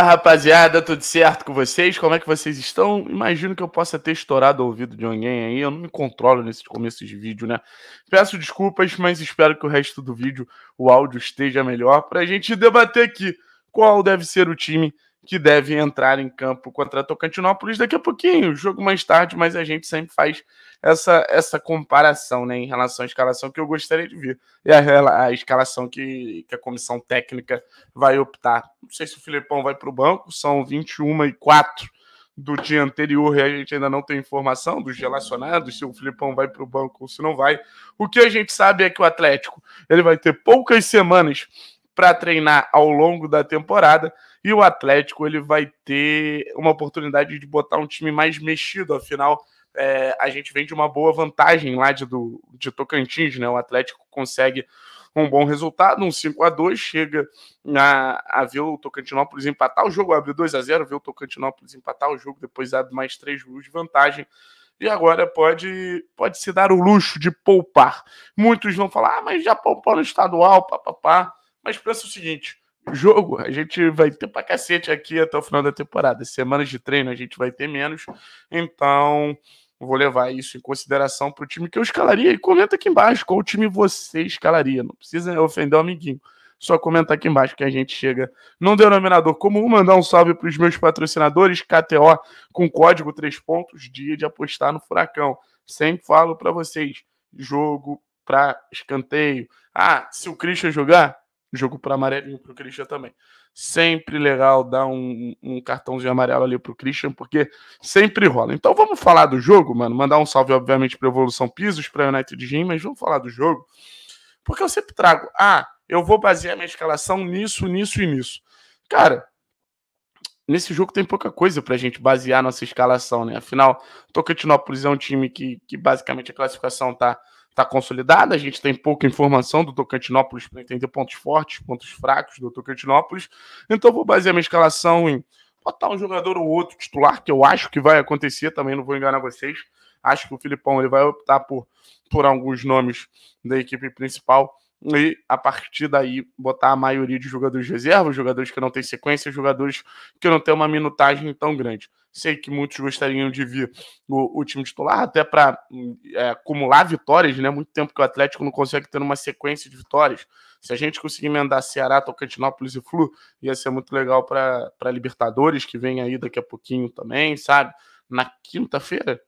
Fala rapaziada, tudo certo com vocês? Como é que vocês estão? Imagino que eu possa ter estourado o ouvido de alguém aí. Eu não me controlo nesses começos de vídeo, né? Peço desculpas, mas espero que o resto do vídeo, o áudio esteja melhor para a gente debater aqui qual deve ser o time que deve entrar em campo contra Tocantinópolis daqui a pouquinho, jogo mais tarde, mas a gente sempre faz essa, essa comparação né, em relação à escalação que eu gostaria de ver. E a, a escalação que, que a comissão técnica vai optar. Não sei se o Filipão vai para o banco, são 21 e 4 do dia anterior e a gente ainda não tem informação dos relacionados, se o Filipão vai para o banco ou se não vai. O que a gente sabe é que o Atlético ele vai ter poucas semanas para treinar ao longo da temporada e o Atlético ele vai ter uma oportunidade de botar um time mais mexido, afinal é, a gente vem de uma boa vantagem lá de, do, de Tocantins, né? O Atlético consegue um bom resultado, um 5 a 2 chega na, a ver o Tocantinópolis empatar o jogo, abre 2 a 0 vê o Tocantinópolis empatar o jogo, depois abre mais três gols de vantagem. E agora pode, pode se dar o luxo de poupar. Muitos vão falar, ah, mas já poupou no estadual, papapá. Mas pensa o seguinte: jogo a gente vai ter pra cacete aqui até o final da temporada. Semanas de treino a gente vai ter menos. Então, vou levar isso em consideração pro time que eu escalaria. E comenta aqui embaixo qual time você escalaria. Não precisa ofender o amiguinho. Só comentar aqui embaixo que a gente chega num denominador comum. Mandar um salve para os meus patrocinadores, KTO, com código 3 pontos, dia de apostar no Furacão. Sempre falo para vocês: jogo para escanteio. Ah, se o Christian jogar, jogo para amarelinho para o Christian também. Sempre legal dar um, um cartãozinho amarelo ali para o Christian, porque sempre rola. Então vamos falar do jogo, mano. Mandar um salve, obviamente, para Evolução Pisos, para United Gym, mas vamos falar do jogo. Porque eu sempre trago, ah, eu vou basear minha escalação nisso, nisso e nisso. Cara, nesse jogo tem pouca coisa para a gente basear nossa escalação, né? Afinal, Tocantinópolis é um time que, que basicamente a classificação tá está consolidada, a gente tem pouca informação do Tocantinópolis para entender pontos fortes, pontos fracos do Tocantinópolis. Então vou basear minha escalação em botar um jogador ou outro titular, que eu acho que vai acontecer, também não vou enganar vocês. Acho que o Filipão ele vai optar por, por alguns nomes da equipe principal e a partir daí botar a maioria de jogadores de reserva, jogadores que não têm sequência, jogadores que não têm uma minutagem tão grande. Sei que muitos gostariam de vir o, o time titular, até para hum, é, acumular vitórias, né? Muito tempo que o Atlético não consegue ter uma sequência de vitórias. Se a gente conseguir emendar Ceará, Tocantinópolis e Flu, ia ser muito legal para Libertadores, que vem aí daqui a pouquinho também, sabe? Na quinta-feira?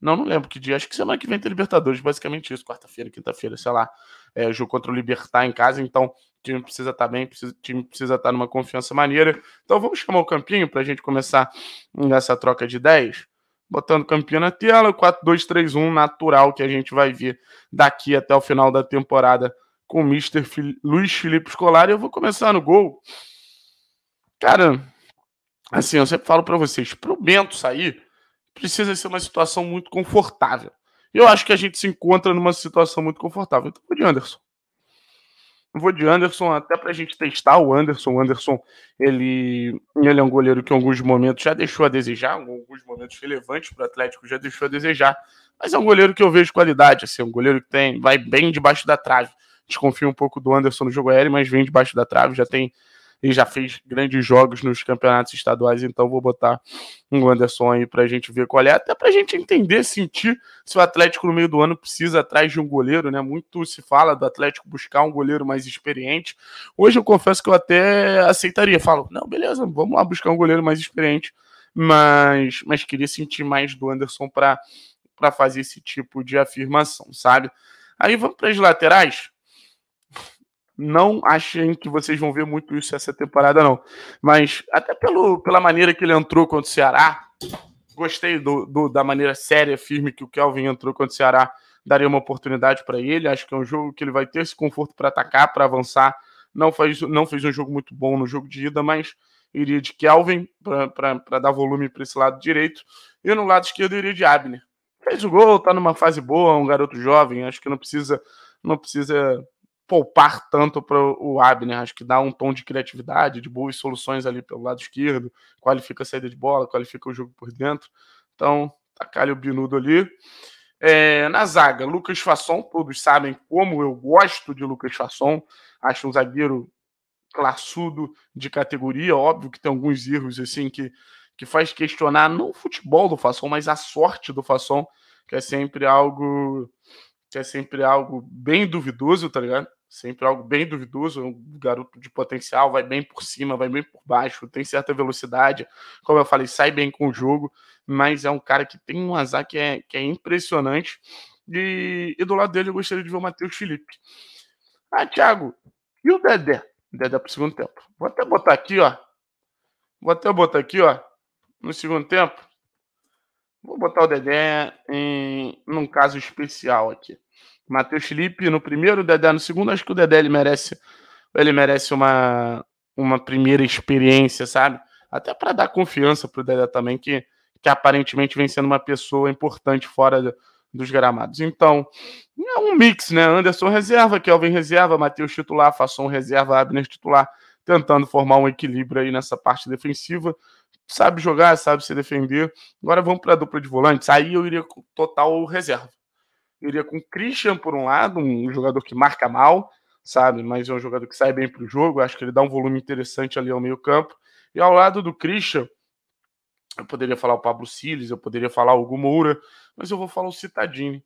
Não, não lembro que dia. Acho que semana que vem tem Libertadores, basicamente isso. Quarta-feira, quinta-feira, sei lá é, jogo contra o Libertar em casa, então o time precisa estar tá bem, o time precisa estar tá numa confiança maneira. Então vamos chamar o Campinho para a gente começar nessa troca de 10? Botando o Campinho na tela, 4-2-3-1 natural que a gente vai ver daqui até o final da temporada com o Mr. Fili Luiz Felipe Scolari. Eu vou começar no gol. Cara, assim, eu sempre falo para vocês, para o Bento sair, precisa ser uma situação muito confortável. Eu acho que a gente se encontra numa situação muito confortável. Então, vou de Anderson. Vou de Anderson até para a gente testar o Anderson. O Anderson, ele, ele é um goleiro que em alguns momentos já deixou a desejar, em alguns momentos relevantes para o Atlético já deixou a desejar. Mas é um goleiro que eu vejo qualidade, assim, é um goleiro que tem, vai bem debaixo da trave. Desconfio um pouco do Anderson no jogo aéreo, mas vem debaixo da trave, já tem e já fez grandes jogos nos campeonatos estaduais, então vou botar um Anderson aí para a gente ver qual é, até para a gente entender, sentir se o Atlético no meio do ano precisa atrás de um goleiro, né? Muito se fala do Atlético buscar um goleiro mais experiente. Hoje eu confesso que eu até aceitaria, falo, não, beleza, vamos lá buscar um goleiro mais experiente, mas, mas queria sentir mais do Anderson para fazer esse tipo de afirmação, sabe? Aí vamos para as laterais não achem que vocês vão ver muito isso essa temporada, não. Mas até pelo, pela maneira que ele entrou contra o Ceará, gostei do, do da maneira séria, firme que o Kelvin entrou contra o Ceará. Daria uma oportunidade para ele. Acho que é um jogo que ele vai ter esse conforto para atacar, para avançar. Não, faz, não fez um jogo muito bom no jogo de ida, mas iria de Kelvin para dar volume para esse lado direito. E no lado esquerdo iria de Abner. Fez o gol, tá numa fase boa, um garoto jovem, acho que não precisa não precisa poupar tanto para o Abner. Acho que dá um tom de criatividade, de boas soluções ali pelo lado esquerdo, qualifica a saída de bola, qualifica o jogo por dentro. Então, tacalha o Binudo ali. É, na zaga, Lucas Fasson, todos sabem como eu gosto de Lucas Fasson, acho um zagueiro classudo de categoria, óbvio que tem alguns erros assim que, que faz questionar não o futebol do Fasson, mas a sorte do Fasson, que é sempre algo que é sempre algo bem duvidoso, tá ligado? Sempre algo bem duvidoso, um garoto de potencial, vai bem por cima, vai bem por baixo, tem certa velocidade, como eu falei, sai bem com o jogo, mas é um cara que tem um azar que é, que é impressionante. E, e do lado dele eu gostaria de ver o Matheus Felipe. Ah, Thiago, e o Dedé? Dedé pro segundo tempo. Vou até botar aqui, ó. Vou até botar aqui, ó. No segundo tempo. Vou botar o Dedé em num caso especial aqui. Matheus Felipe no primeiro, Dedé no segundo. Acho que o Dedé ele merece, ele merece uma, uma primeira experiência, sabe? Até para dar confiança para o Dedé também, que, que aparentemente vem sendo uma pessoa importante fora de, dos gramados. Então, é um mix, né? Anderson reserva, Kelvin reserva, Matheus titular, Fasson reserva, Abner titular, tentando formar um equilíbrio aí nessa parte defensiva. Sabe jogar, sabe se defender. Agora vamos para a dupla de volantes. Aí eu iria total reserva. Eu iria com o Christian por um lado, um jogador que marca mal, sabe? Mas é um jogador que sai bem para o jogo. Acho que ele dá um volume interessante ali ao meio-campo. E ao lado do Christian, eu poderia falar o Pablo Siles, eu poderia falar o Hugo Moura, mas eu vou falar o Citadini.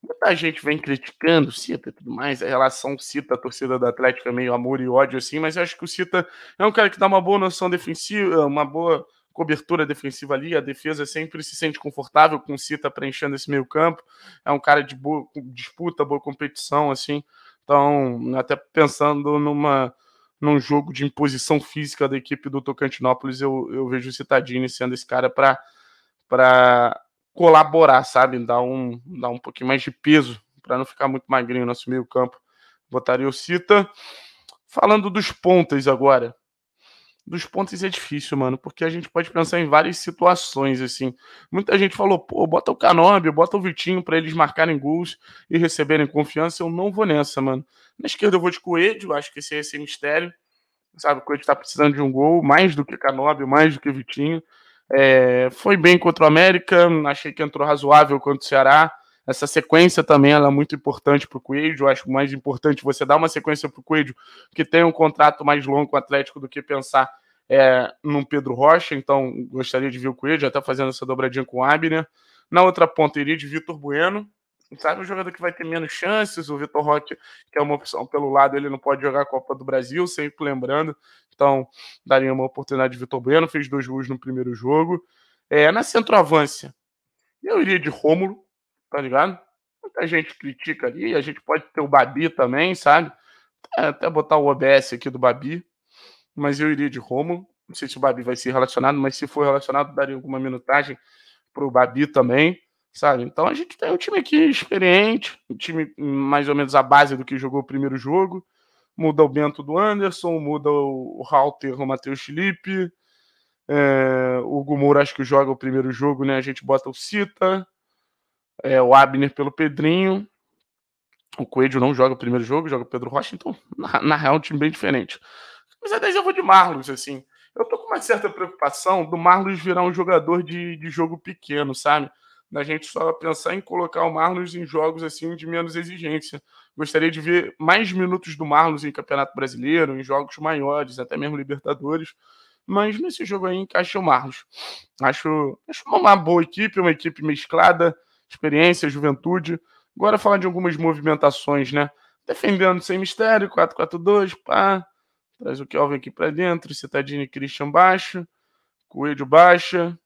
Muita gente vem criticando o Cita e tudo mais, a relação Cita, a torcida do Atlético é meio amor e ódio assim, mas eu acho que o Cita é um cara que dá uma boa noção defensiva, uma boa cobertura defensiva ali, a defesa sempre se sente confortável com o Cita preenchendo esse meio campo, é um cara de boa disputa, boa competição, assim, então, até pensando numa num jogo de imposição física da equipe do Tocantinópolis, eu, eu vejo o Citadini sendo esse cara para colaborar, sabe? Dar um, dar um pouquinho mais de peso, para não ficar muito magrinho nosso meio-campo. Botaria o Cita. Falando dos pontas agora dos pontos é difícil, mano, porque a gente pode pensar em várias situações, assim. Muita gente falou, pô, bota o Canob, bota o Vitinho para eles marcarem gols e receberem confiança. Eu não vou nessa, mano. Na esquerda eu vou de Coelho, acho que esse é esse mistério. Sabe, o Coelho tá precisando de um gol, mais do que Canob, mais do que Vitinho. É, foi bem contra o América, achei que entrou razoável contra o Ceará. Essa sequência também é muito importante para o Coelho. Eu acho mais importante você dar uma sequência para o Coelho que tem um contrato mais longo com o Atlético do que pensar é, num Pedro Rocha. Então, gostaria de ver o Coelho, já está fazendo essa dobradinha com o Abner. Na outra ponta, iria de Vitor Bueno. Sabe o jogador que vai ter menos chances? O Vitor Roque, que é uma opção pelo lado, ele não pode jogar a Copa do Brasil, sempre lembrando. Então, daria uma oportunidade de Vitor Bueno, fez dois gols no primeiro jogo. É, na centroavância, eu iria de Rômulo, tá ligado? Muita gente critica ali, a gente pode ter o Babi também, sabe? É, até botar o OBS aqui do Babi, mas eu iria de Romo. Não sei se o Babi vai ser relacionado, mas se for relacionado, daria alguma minutagem pro Babi também, sabe? Então a gente tem um time aqui experiente, um time mais ou menos a base do que jogou o primeiro jogo. Muda o Bento do Anderson, muda o Halter, o Matheus Felipe. É, o Gumura acho que joga o primeiro jogo, né? A gente bota o Cita. É, o Abner pelo Pedrinho. O Coelho não joga o primeiro jogo, joga o Pedro Rocha, então, na, na real, é um time bem diferente. Mas até eu vou de Marlos, assim. Eu tô com uma certa preocupação do Marlos virar um jogador de, de jogo pequeno, sabe? Da gente só pensar em colocar o Marlos em jogos assim de menos exigência. Gostaria de ver mais minutos do Marlos em Campeonato Brasileiro, em jogos maiores, até mesmo Libertadores. Mas nesse jogo aí encaixa o Marlos. Acho, acho uma boa equipe, uma equipe mesclada experiência, juventude. Agora falar de algumas movimentações, né? Defendendo sem mistério, 4-4-2, pá. Traz o Kelvin aqui para dentro, Cetadini e Christian baixo, Coelho baixa,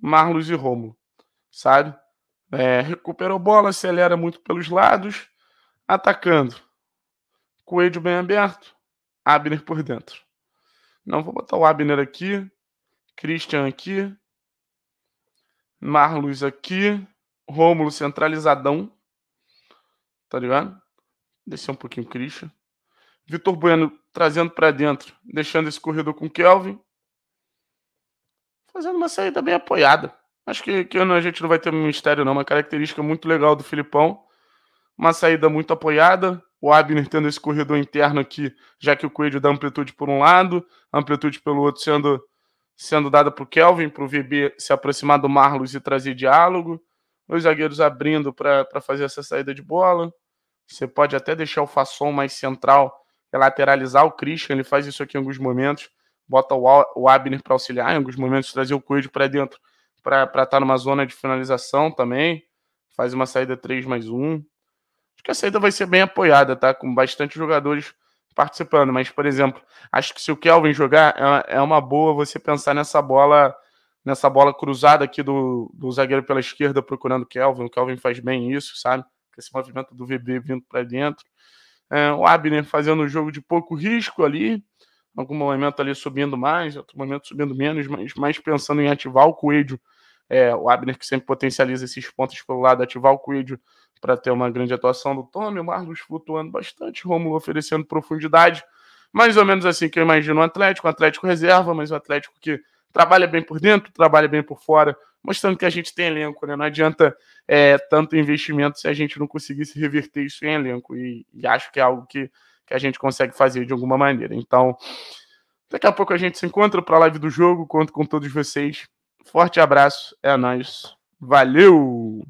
Marlos e Romo, sabe? É, recuperou bola, acelera muito pelos lados, atacando. Coelho bem aberto, Abner por dentro. Não vou botar o Abner aqui, Christian aqui, Marlos aqui, Rômulo centralizadão. Tá ligado? Descer um pouquinho Christian. Vitor Bueno trazendo para dentro, deixando esse corredor com Kelvin. Fazendo uma saída bem apoiada. Acho que, que a gente não vai ter um mistério, não. Uma característica muito legal do Filipão. Uma saída muito apoiada. O Abner tendo esse corredor interno aqui, já que o Coelho dá amplitude por um lado, amplitude pelo outro sendo, sendo dada para o Kelvin, para o VB se aproximar do Marlos e trazer diálogo. Os zagueiros abrindo para fazer essa saída de bola. Você pode até deixar o Fasson mais central, lateralizar o Christian, ele faz isso aqui em alguns momentos. Bota o Abner para auxiliar, em alguns momentos trazer o Coelho para dentro para estar tá numa zona de finalização também. Faz uma saída 3 mais 1. Acho que a saída vai ser bem apoiada, tá? Com bastante jogadores participando. Mas, por exemplo, acho que se o Kelvin jogar, é, é uma boa você pensar nessa bola nessa bola cruzada aqui do, do zagueiro pela esquerda procurando o Kelvin. O Kelvin faz bem isso, sabe? Esse movimento do VB vindo para dentro. É, o Abner fazendo um jogo de pouco risco ali. Algum momento ali subindo mais, outro momento subindo menos, mas mais pensando em ativar o Coelho. É, o Abner que sempre potencializa esses pontos pelo lado, ativar o Coelho para ter uma grande atuação do Tommy. O Marlos flutuando bastante, Romulo oferecendo profundidade. Mais ou menos assim que eu imagino o Atlético. O Atlético reserva, mas o Atlético que trabalha bem por dentro, trabalha bem por fora, mostrando que a gente tem elenco, né? Não adianta é, tanto investimento se a gente não conseguir se reverter isso em elenco. E, e, acho que é algo que, que a gente consegue fazer de alguma maneira. Então, daqui a pouco a gente se encontra para a live do jogo. Conto com todos vocês. Forte abraço, é nóis. Valeu!